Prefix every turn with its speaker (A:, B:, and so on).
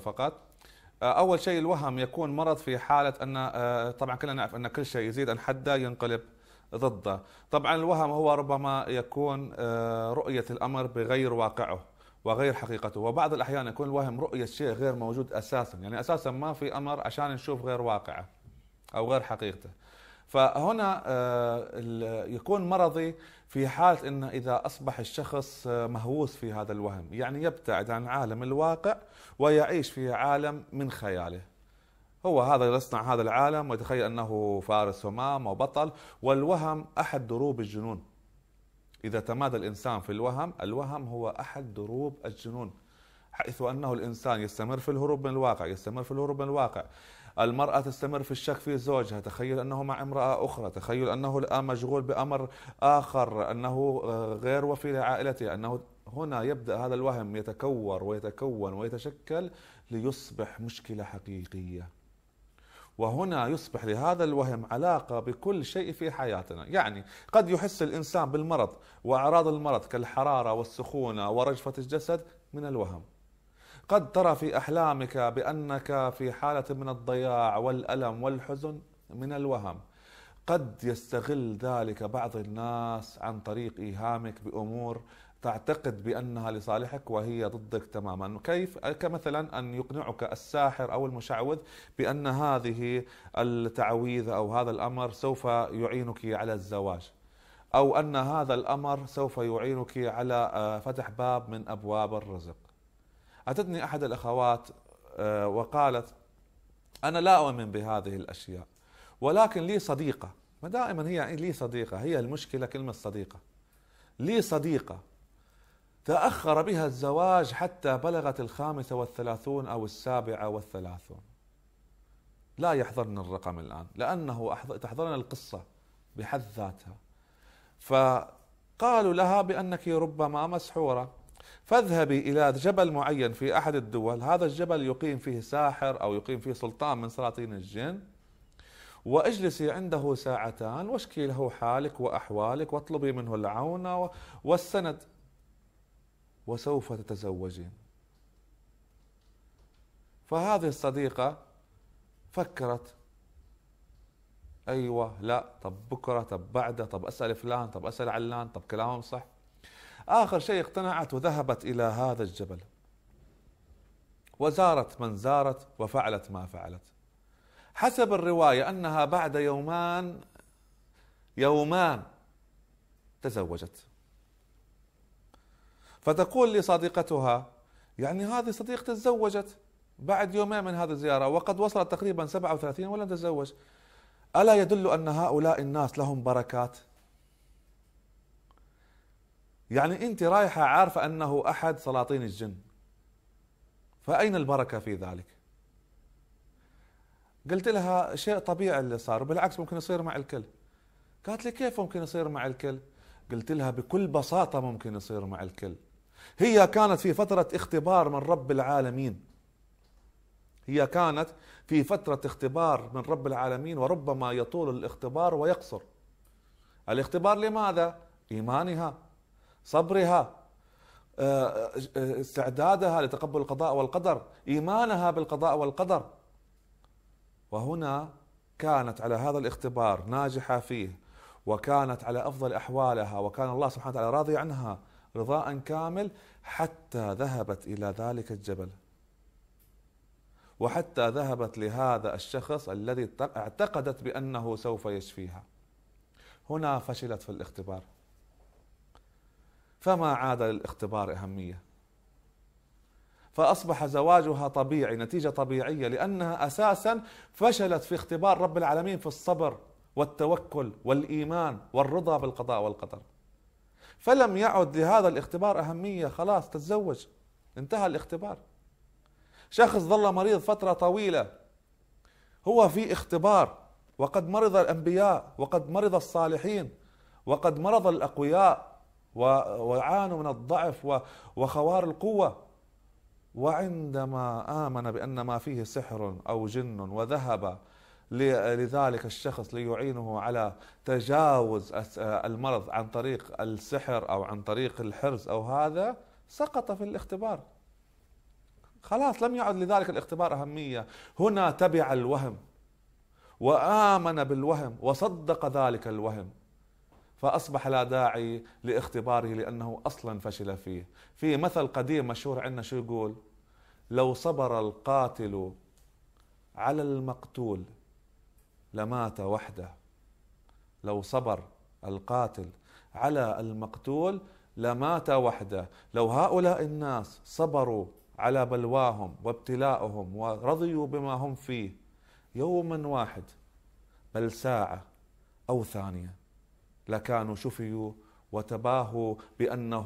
A: فقط آه، اول شيء الوهم يكون مرض في حاله ان آه، طبعا كلنا نعرف ان كل شيء يزيد عن حده ينقلب ضده طبعا الوهم هو ربما يكون آه، رؤيه الامر بغير واقعه وغير حقيقته وبعض الاحيان يكون الوهم رؤيه شيء غير موجود اساسا يعني اساسا ما في امر عشان نشوف غير واقعه او غير حقيقته فهنا آه، يكون مرضي في حالة أنه إذا أصبح الشخص آه، مهووس في هذا الوهم يعني يبتعد عن عالم الواقع ويعيش في عالم من خياله هو هذا يصنع هذا العالم ويتخيل أنه فارس همام وبطل والوهم أحد دروب الجنون إذا تمادى الإنسان في الوهم الوهم هو أحد دروب الجنون حيث أنه الإنسان يستمر في الهروب من الواقع يستمر في الهروب من الواقع المرأة تستمر في الشك في زوجها تخيل أنه مع امرأة أخرى تخيل أنه الآن مشغول بأمر آخر أنه آه، غير وفي لعائلته أنه هنا يبدأ هذا الوهم يتكور ويتكون ويتشكل ليصبح مشكلة حقيقية وهنا يصبح لهذا الوهم علاقة بكل شيء في حياتنا يعني قد يحس الإنسان بالمرض وأعراض المرض كالحرارة والسخونة ورجفة الجسد من الوهم قد ترى في احلامك بانك في حاله من الضياع والالم والحزن من الوهم قد يستغل ذلك بعض الناس عن طريق ايهامك بامور تعتقد بانها لصالحك وهي ضدك تماما كيف كمثلا ان يقنعك الساحر او المشعوذ بان هذه التعويذ او هذا الامر سوف يعينك على الزواج او ان هذا الامر سوف يعينك على آه، فتح باب من ابواب الرزق أتتني أحد الأخوات آه، وقالت أنا لا أؤمن بهذه الأشياء ولكن لي صديقة ما دائما هي لي صديقة هي المشكلة كلمة صديقة لي صديقة تأخر بها الزواج حتى بلغت الخامسة والثلاثون أو السابعة والثلاثون لا يحضرنا الرقم الآن لأنه تحضرنا القصة بحد ذاتها فقالوا لها بأنك ربما مسحورة فاذهبي إلى جبل معين في أحد الدول هذا الجبل يقيم فيه ساحر أو يقيم فيه سلطان من سلاطين الجن واجلسي عنده ساعتان واشكي له حالك وأحوالك واطلبي منه العون والسند وسوف تتزوجين فهذه الصديقة فكرت أيوة لا طب بكرة طب بعده طب أسأل فلان طب أسأل علان طب كلامهم صح آخر شيء اقتنعت وذهبت إلى هذا الجبل وزارت من زارت وفعلت ما فعلت حسب الرواية أنها بعد يومان يومان تزوجت فتقول لصديقتها يعني هذه صديقتي تزوجت بعد يومين من هذه الزيارة وقد وصلت تقريبا 37 ولم تتزوج ألا يدل أن هؤلاء الناس لهم بركات يعني انت رايحه عارفه انه احد سلاطين الجن فاين البركه في ذلك قلت لها شيء طبيعي اللي صار بالعكس ممكن يصير مع الكل قالت لي كيف ممكن يصير مع الكل قلت لها بكل بساطه ممكن يصير مع الكل هي كانت في فتره اختبار من رب العالمين هي كانت في فتره اختبار من رب العالمين وربما يطول الاختبار ويقصر الاختبار لماذا ايمانها صبرها آه، آه، استعدادها لتقبل القضاء والقدر ايمانها بالقضاء والقدر وهنا كانت على هذا الاختبار ناجحه فيه وكانت على افضل احوالها وكان الله سبحانه وتعالى راضي عنها رضاء كامل حتى ذهبت الى ذلك الجبل وحتى ذهبت لهذا الشخص الذي اعتقدت بانه سوف يشفيها هنا فشلت في الاختبار فما عاد للاختبار اهميه فاصبح زواجها طبيعي نتيجه طبيعيه لانها اساسا فشلت في اختبار رب العالمين في الصبر والتوكل والايمان والرضا بالقضاء والقدر فلم يعد لهذا الاختبار اهميه خلاص تتزوج انتهى الاختبار شخص ظل مريض فتره طويله هو في اختبار وقد مرض الانبياء وقد مرض الصالحين وقد مرض الاقوياء وعانوا من الضعف وخوار القوة وعندما آمن بأن ما فيه سحر أو جن وذهب لذلك الشخص ليعينه على تجاوز المرض عن طريق السحر او عن طريق الحرز او هذا سقط في الاختبار خلاص لم يعد لذلك الاختبار اهميه هنا تبع الوهم وامن بالوهم وصدق ذلك الوهم فأصبح لا داعي لاختباره لأنه أصلا فشل فيه في مثل قديم مشهور عندنا شو يقول لو صبر القاتل على المقتول لمات وحده لو صبر القاتل على المقتول لمات وحده لو هؤلاء الناس صبروا على بلواهم وابتلاؤهم ورضيوا بما هم فيه يوما واحد بل ساعه او ثانيه لكانوا شفيوا وتباهوا بأنه